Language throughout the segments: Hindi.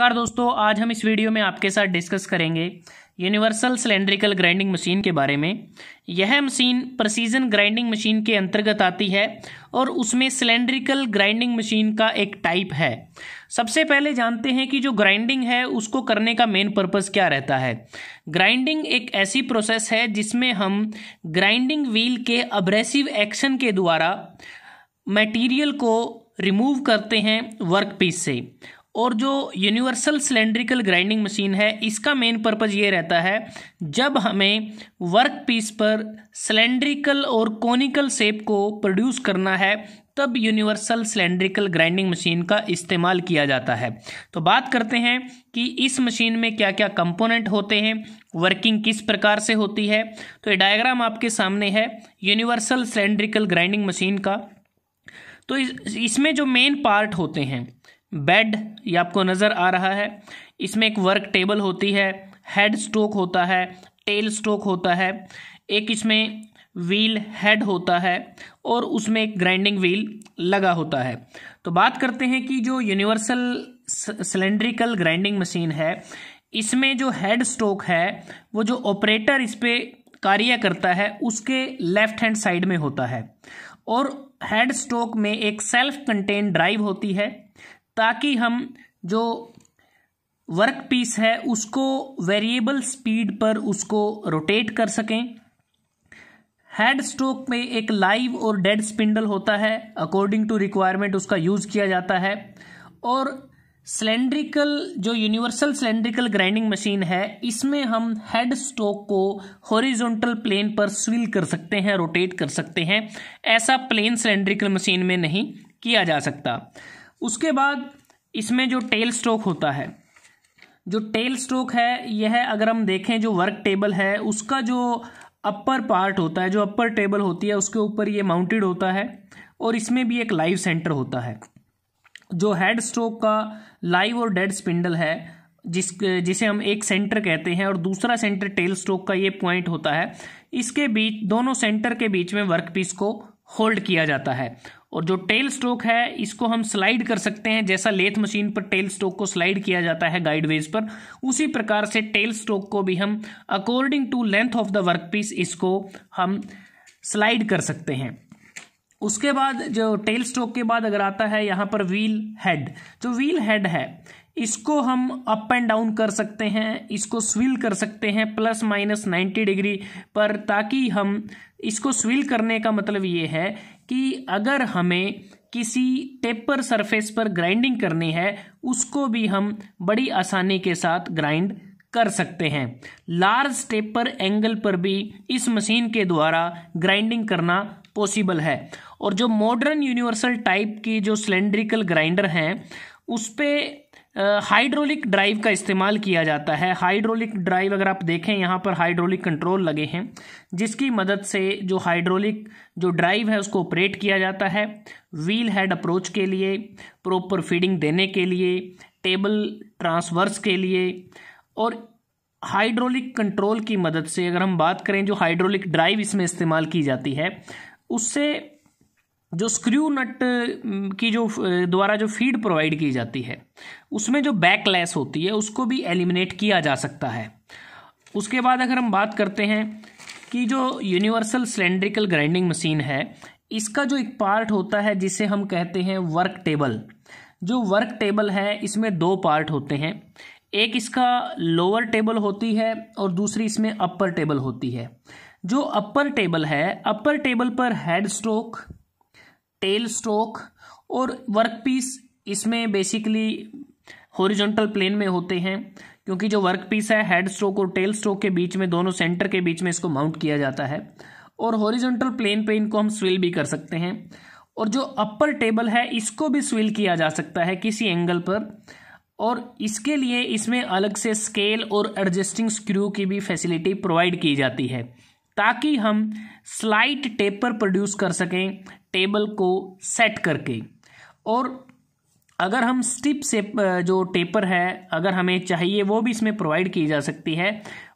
नमस्कार दोस्तों आज हम इस वीडियो में आपके साथ डिस्कस करेंगे यूनिवर्सल सिलेंड्रिकल ग्राइंडिंग मशीन के बारे में यह मशीन प्रसीजन ग्राइंडिंग मशीन के अंतर्गत आती है और उसमें सिलेंड्रिकल ग्राइंडिंग मशीन का एक टाइप है सबसे पहले जानते हैं कि जो ग्राइंडिंग है उसको करने का मेन पर्पस क्या रहता है ग्राइंडिंग एक ऐसी प्रोसेस है जिसमें हम ग्राइंडिंग व्हील के अब्रेसिव एक्शन के द्वारा मटीरियल को रिमूव करते हैं वर्कपीस से और जो यूनिवर्सल सिलेंड्रिकल ग्राइंडिंग मशीन है इसका मेन पर्पज़ ये रहता है जब हमें वर्क पीस पर सिलेंड्रिकल और कोनिकल सेप को प्रोड्यूस करना है तब यूनिवर्सल सिलेंड्रिकल ग्राइंडिंग मशीन का इस्तेमाल किया जाता है तो बात करते हैं कि इस मशीन में क्या क्या कंपोनेंट होते हैं वर्किंग किस प्रकार से होती है तो ये डायग्राम आपके सामने है यूनिवर्सल सिलेंड्रिकल ग्राइंडिंग मशीन का तो इसमें जो मेन पार्ट होते हैं बेड ये आपको नज़र आ रहा है इसमें एक वर्क टेबल होती है हेड स्ट्रोक होता है टेल स्ट्रोक होता है एक इसमें व्हील हेड होता है और उसमें एक ग्राइंडिंग व्हील लगा होता है तो बात करते हैं कि जो यूनिवर्सल सिलेंड्रिकल ग्राइंडिंग मशीन है इसमें जो हेड स्ट्रोक है वो जो ऑपरेटर इस पर कार्य करता है उसके लेफ्ट हैंड साइड में होता है और हेड स्ट्रोक में एक सेल्फ कंटेन ड्राइव होती है ताकि हम जो वर्क पीस है उसको वेरिएबल स्पीड पर उसको रोटेट कर सकें हेड स्ट्रोक में एक लाइव और डेड स्पिंडल होता है अकॉर्डिंग टू रिक्वायरमेंट उसका यूज किया जाता है और सिलेंड्रिकल जो यूनिवर्सल सिलेंड्रिकल ग्राइंडिंग मशीन है इसमें हम हेड स्टोक को हॉरिजॉन्टल प्लेन पर स्विल कर सकते हैं रोटेट कर सकते हैं ऐसा प्लेन सिलेंड्रिकल मशीन में नहीं किया जा सकता उसके बाद इसमें जो टेल स्ट्रोक होता है जो टेल स्ट्रोक है यह अगर हम देखें जो वर्क टेबल है उसका जो अपर पार्ट होता है जो अपर टेबल होती है उसके ऊपर ये माउंटेड होता है और इसमें भी एक लाइव सेंटर होता है जो हेड स्ट्रोक का लाइव और डेड स्पिंडल है जिस जिसे हम एक सेंटर कहते हैं और दूसरा सेंटर टेल स्ट्रोक का ये पॉइंट होता है इसके बीच दोनों सेंटर के बीच में वर्क पीस को होल्ड किया जाता है और जो टेल स्ट्रोक है इसको हम स्लाइड कर सकते हैं जैसा लेथ मशीन पर टेल स्ट्रोक को स्लाइड किया जाता है गाइडवेज पर उसी प्रकार से टेल स्ट्रोक को भी हम according to length of the workpiece इसको हम स्लाइड कर सकते हैं उसके बाद जो टेल स्ट्रोक के बाद अगर आता है यहाँ पर व्हील हेड जो व्हील हेड है इसको हम अप एंड डाउन कर सकते हैं इसको स्विल कर सकते हैं प्लस माइनस नाइन्टी डिग्री पर ताकि हम इसको स्विल करने का मतलब ये है कि अगर हमें किसी टेपर सरफेस पर ग्राइंडिंग करनी है उसको भी हम बड़ी आसानी के साथ ग्राइंड कर सकते हैं लार्ज टेपर एंगल पर भी इस मशीन के द्वारा ग्राइंडिंग करना पॉसिबल है और जो मॉडर्न यूनिवर्सल टाइप की जो सिलेंड्रिकल ग्राइंडर हैं उस पर हाइड्रोलिक ड्राइव का इस्तेमाल किया जाता है हाइड्रोलिक ड्राइव अगर आप देखें यहाँ पर हाइड्रोलिक कंट्रोल लगे हैं जिसकी मदद से जो हाइड्रोलिक जो ड्राइव है उसको ऑपरेट किया जाता है व्हील हेड अप्रोच के लिए प्रॉपर फीडिंग देने के लिए टेबल ट्रांसवर्स के लिए और हाइड्रोलिक कंट्रोल की मदद से अगर हम बात करें जो हाइड्रोलिक ड्राइव इसमें इस्तेमाल की जाती है उससे जो स्क्रू नट की जो द्वारा जो फीड प्रोवाइड की जाती है उसमें जो बैकलैस होती है उसको भी एलिमिनेट किया जा सकता है उसके बाद अगर हम बात करते हैं कि जो यूनिवर्सल सिलेंड्रिकल ग्राइंडिंग मशीन है इसका जो एक पार्ट होता है जिसे हम कहते हैं वर्क टेबल जो वर्क टेबल है इसमें दो पार्ट होते हैं एक इसका लोअर टेबल होती है और दूसरी इसमें अपर टेबल होती है जो अपर टेबल है अपर टेबल पर हेड स्ट्रोक टेल स्ट्रोक और वर्क पीस इसमें बेसिकली हॉरिजॉन्टल प्लेन में होते हैं क्योंकि जो वर्क पीस है हेड स्ट्रोक और टेल स्ट्रोक के बीच में दोनों सेंटर के बीच में इसको माउंट किया जाता है और हॉरिजॉन्टल प्लेन पे इनको हम स्विल भी कर सकते हैं और जो अपर टेबल है इसको भी स्विल किया जा सकता है किसी एंगल पर और इसके लिए इसमें अलग से स्केल और एडजस्टिंग स्क्रू की भी फैसिलिटी प्रोवाइड की जाती है ताकि हम स्लाइट टेपर प्रोड्यूस कर सकें टेबल को सेट करके और अगर हम स्टिप से जो टेपर है अगर हमें चाहिए वो भी इसमें प्रोवाइड की जा सकती है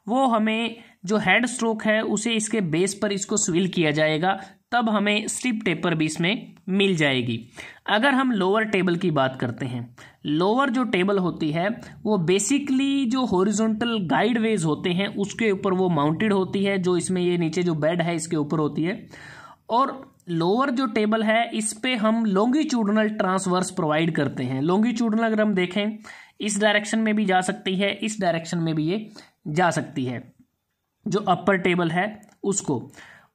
वो हमें जो हेड स्ट्रोक है उसे इसके बेस पर इसको स्विल किया जाएगा तब हमें स्लिप टेपर भी इसमें मिल जाएगी अगर हम लोअर टेबल की बात करते हैं लोअर जो टेबल होती है वो बेसिकली जो हॉरिजॉन्टल गाइड वेज होते हैं उसके ऊपर वो माउंटेड होती है जो इसमें ये नीचे जो बेड है इसके ऊपर होती है और लोअर जो टेबल है इस पर हम लॉन्गिट्यूडनल ट्रांसवर्स प्रोवाइड करते हैं लॉन्गिट्यूडनल अगर हम देखें इस डायरेक्शन में भी जा सकती है इस डायरेक्शन में भी ये जा सकती है जो अपर टेबल है उसको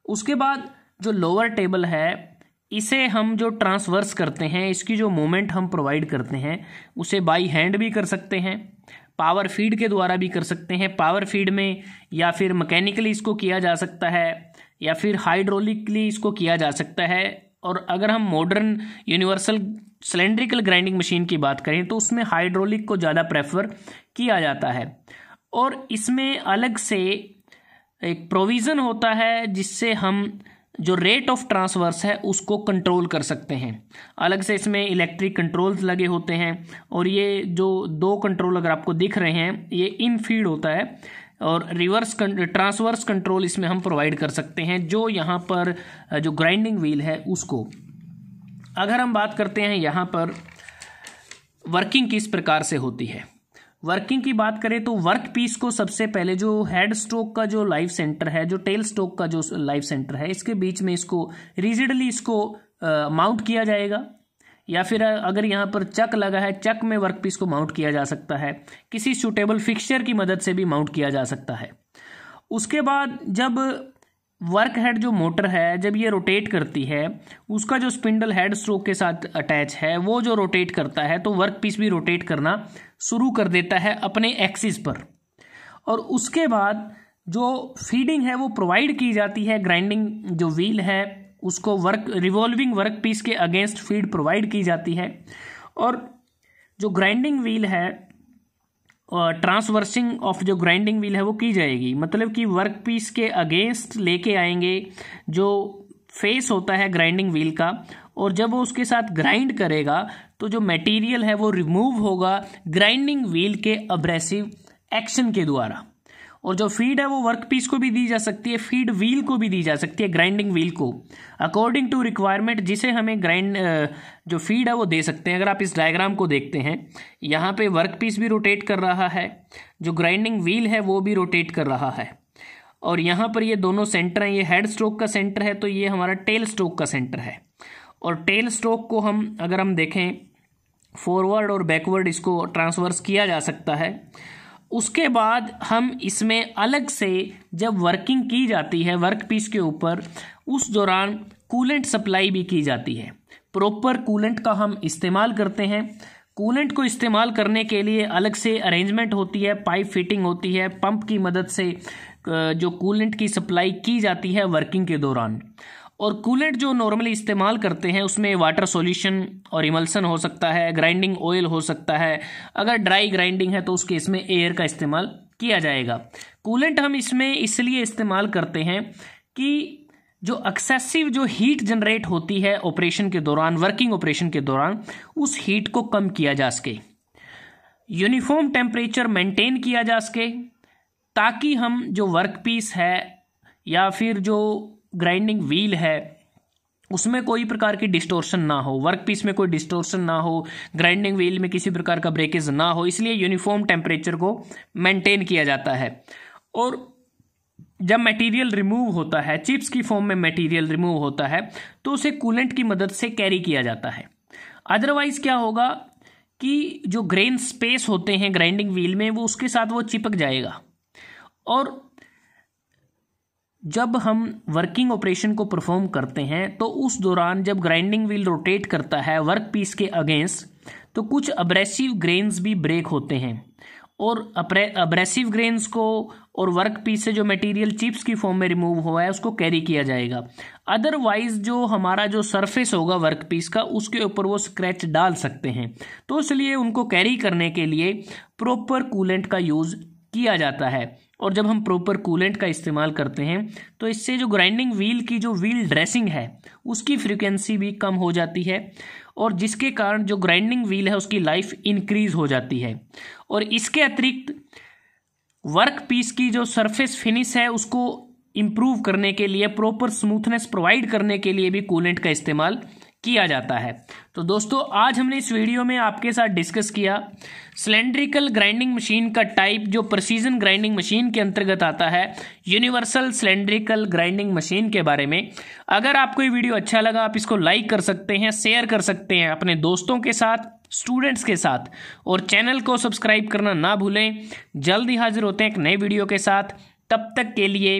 उसके बाद जो लोअर टेबल है इसे हम जो ट्रांसवर्स करते हैं इसकी जो मोमेंट हम प्रोवाइड करते हैं उसे बाई हैंड भी कर सकते हैं पावर फीड के द्वारा भी कर सकते हैं पावर फीड में या फिर मैकेनिकली इसको किया जा सकता है या फिर हाइड्रोलिकली इसको किया जा सकता है और अगर हम modern universal cylindrical grinding machine की बात करें तो उसमें हाइड्रोलिक को ज़्यादा प्रेफर किया जाता है और इसमें अलग से एक प्रोविज़न होता है जिससे हम जो रेट ऑफ ट्रांसवर्स है उसको कंट्रोल कर सकते हैं अलग से इसमें इलेक्ट्रिक कंट्रोल्स लगे होते हैं और ये जो दो कंट्रोल अगर आपको दिख रहे हैं ये इन फीड होता है और रिवर्स ट्रांसवर्स कंट्रोल इसमें हम प्रोवाइड कर सकते हैं जो यहाँ पर जो ग्राइंडिंग व्हील है उसको अगर हम बात करते हैं यहाँ पर वर्किंग किस प्रकार से होती है वर्किंग की बात करें तो वर्क पीस को सबसे पहले जो हेड स्ट्रोक का जो लाइफ सेंटर है जो टेल स्ट्रोक का जो लाइफ सेंटर है इसके बीच में इसको रिजिडली इसको माउंट किया जाएगा या फिर अगर यहाँ पर चक लगा है चक में वर्क पीस को माउंट किया जा सकता है किसी सुटेबल फिक्सचर की मदद से भी माउंट किया जा सकता है उसके बाद जब वर्क हेड जो मोटर है जब ये रोटेट करती है उसका जो स्पिंडल हेड स्ट्रोक के साथ अटैच है वो जो रोटेट करता है तो वर्क पीस भी रोटेट करना शुरू कर देता है अपने एक्सिस पर और उसके बाद जो फीडिंग है वो प्रोवाइड की जाती है ग्राइंडिंग जो व्हील है उसको वर्क रिवॉल्विंग वर्क पीस के अगेंस्ट फीड प्रोवाइड की जाती है और जो ग्राइंडिंग व्हील है ट्रांसवर्सिंग ऑफ जो ग्राइंडिंग व्हील है वो की जाएगी मतलब कि वर्क पीस के अगेंस्ट लेके आएंगे जो फेस होता है ग्राइंडिंग व्हील का और जब वो उसके साथ ग्राइंड करेगा तो जो मटेरियल है वो रिमूव होगा ग्राइंडिंग व्हील के अब्रेसिव एक्शन के द्वारा और जो फीड है वो वर्क पीस को भी दी जा सकती है फीड व्हील को भी दी जा सकती है ग्राइंडिंग व्हील को अकॉर्डिंग टू रिक्वायरमेंट जिसे हमें ग्राइंड जो फीड है वो दे सकते हैं अगर आप इस डायग्राम को देखते हैं यहाँ पे वर्क पीस भी रोटेट कर रहा है जो ग्राइंडिंग व्हील है वो भी रोटेट कर रहा है और यहाँ पर ये दोनों सेंटर हैं ये हेड स्ट्रोक का सेंटर है तो ये हमारा टेल स्ट्रोक का सेंटर है और टेल स्ट्रोक को हम अगर हम देखें फॉरवर्ड और बैकवर्ड इसको ट्रांसवर्स किया जा सकता है उसके बाद हम इसमें अलग से जब वर्किंग की जाती है वर्क पीस के ऊपर उस दौरान कूलेंट सप्लाई भी की जाती है प्रॉपर कूलेंट का हम इस्तेमाल करते हैं कूलेंट को इस्तेमाल करने के लिए अलग से अरेंजमेंट होती है पाइप फिटिंग होती है पंप की मदद से जो कूलेंट की सप्लाई की जाती है वर्किंग के दौरान और कूलेंट जो नॉर्मली इस्तेमाल करते हैं उसमें वाटर सॉल्यूशन और इमल्सन हो सकता है ग्राइंडिंग ऑयल हो सकता है अगर ड्राई ग्राइंडिंग है तो उस केस में एयर का इस्तेमाल किया जाएगा कूलेंट हम इसमें इसलिए इस्तेमाल करते हैं कि जो एक्सेसिव जो हीट जनरेट होती है ऑपरेशन के दौरान वर्किंग ऑपरेशन के दौरान उस हीट को कम किया जा सके यूनिफॉर्म टेम्परेचर मेंटेन किया जा सके ताकि हम जो वर्क पीस है या फिर जो ग्राइंडिंग व्हील है उसमें कोई प्रकार की डिस्टोर्शन ना हो वर्क पीस में कोई डिस्टोर्शन ना हो ग्राइंडिंग व्हील में किसी प्रकार का ब्रेकेज ना हो इसलिए यूनिफॉर्म टेम्परेचर को मेंटेन किया जाता है और जब मटेरियल रिमूव होता है चिप्स की फॉर्म में मटेरियल रिमूव होता है तो उसे कूलेंट की मदद से कैरी किया जाता है अदरवाइज क्या होगा कि जो ग्रेन स्पेस होते हैं ग्राइंडिंग व्हील में वो उसके साथ वो चिपक जाएगा और जब हम वर्किंग ऑपरेशन को परफॉर्म करते हैं तो उस दौरान जब ग्राइंडिंग व्हील रोटेट करता है वर्क पीस के अगेंस्ट तो कुछ अब्रेसिव ग्रेन्स भी ब्रेक होते हैं और अब्रेसिव ग्रेन्स को और वर्क पीस से जो मटेरियल चिप्स की फॉर्म में रिमूव हुआ है उसको कैरी किया जाएगा अदरवाइज जो हमारा जो सरफेस होगा वर्क पीस का उसके ऊपर वो स्क्रैच डाल सकते हैं तो इसलिए उनको कैरी करने के लिए प्रॉपर कूलेंट का यूज़ किया जाता है और जब हम प्रॉपर कूलेंट का इस्तेमाल करते हैं तो इससे जो ग्राइंडिंग व्हील की जो व्हील ड्रेसिंग है उसकी फ्रिक्वेंसी भी कम हो जाती है और जिसके कारण जो ग्राइंडिंग व्हील है उसकी लाइफ इंक्रीज हो जाती है और इसके अतिरिक्त वर्क पीस की जो सरफेस फिनिश है उसको इम्प्रूव करने के लिए प्रॉपर स्मूथनेस प्रोवाइड करने के लिए भी कूलेंट का इस्तेमाल किया जाता है तो दोस्तों आज हमने इस वीडियो में आपके साथ डिस्कस किया सिलेंड्रिकल ग्राइंडिंग मशीन का टाइप जो प्रसीजन ग्राइंडिंग मशीन के अंतर्गत आता है यूनिवर्सल सिलेंड्रिकल ग्राइंडिंग मशीन के बारे में अगर आपको ये वीडियो अच्छा लगा आप इसको लाइक कर सकते हैं शेयर कर सकते हैं अपने दोस्तों के साथ स्टूडेंट्स के साथ और चैनल को सब्सक्राइब करना ना भूलें जल्द ही हाजिर होते हैं एक नए वीडियो के साथ तब तक के लिए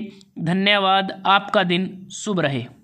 धन्यवाद आपका दिन शुभ रहे